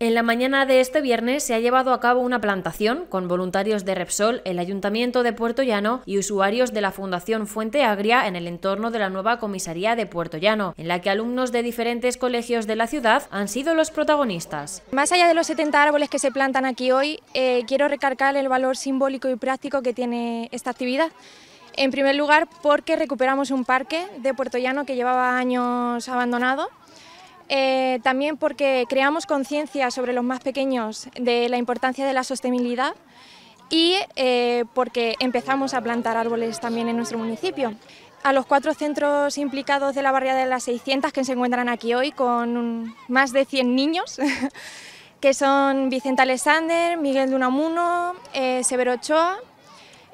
En la mañana de este viernes se ha llevado a cabo una plantación con voluntarios de Repsol, el Ayuntamiento de Puerto Llano y usuarios de la Fundación Fuente Agria en el entorno de la nueva comisaría de Puerto Llano, en la que alumnos de diferentes colegios de la ciudad han sido los protagonistas. Más allá de los 70 árboles que se plantan aquí hoy, eh, quiero recargar el valor simbólico y práctico que tiene esta actividad. En primer lugar, porque recuperamos un parque de Puerto Llano que llevaba años abandonado eh, también porque creamos conciencia sobre los más pequeños de la importancia de la sostenibilidad y eh, porque empezamos a plantar árboles también en nuestro municipio. A los cuatro centros implicados de la barriada de las 600 que se encuentran aquí hoy con más de 100 niños, que son Vicente Alexander, Miguel Dunamuno, eh, Severo Ochoa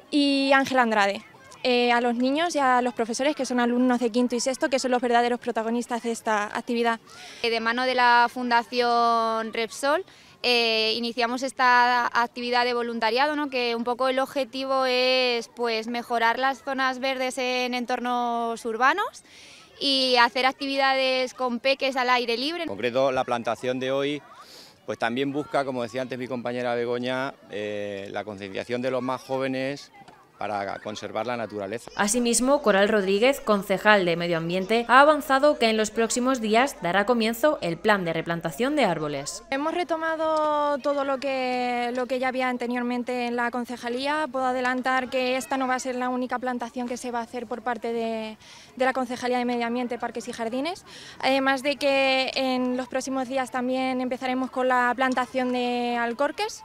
y Ángel Andrade. Eh, a los niños y a los profesores que son alumnos de quinto y sexto, que son los verdaderos protagonistas de esta actividad. Eh, de mano de la Fundación Repsol, eh, iniciamos esta actividad de voluntariado, ¿no? que un poco el objetivo es pues, mejorar las zonas verdes en entornos urbanos y hacer actividades con peques al aire libre. En concreto, la plantación de hoy pues también busca, como decía antes mi compañera Begoña, la concienciación de los más jóvenes para conservar la naturaleza. Asimismo, Coral Rodríguez, concejal de Medio Ambiente, ha avanzado que en los próximos días dará comienzo el plan de replantación de árboles. Hemos retomado todo lo que, lo que ya había anteriormente en la concejalía. Puedo adelantar que esta no va a ser la única plantación que se va a hacer por parte de, la Concejalía de Medio Ambiente, Parques y Jardines. Además de que en los próximos días también empezaremos con la plantación de alcorques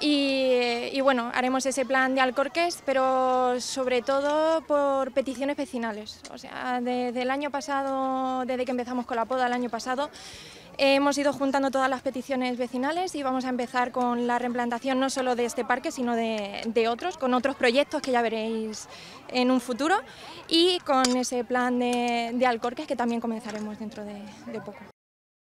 y y bueno, haremos ese plan de Alcorques, pero sobre todo por peticiones vecinales. O sea, desde el año pasado, desde que empezamos con la poda el año pasado, Hemos ido juntando todas las peticiones vecinales y vamos a empezar con la reimplantación no solo de este parque, sino de, otros, con otros proyectos que ya veréis en un futuro y con ese plan de, Alcorques que también comenzaremos dentro de poco.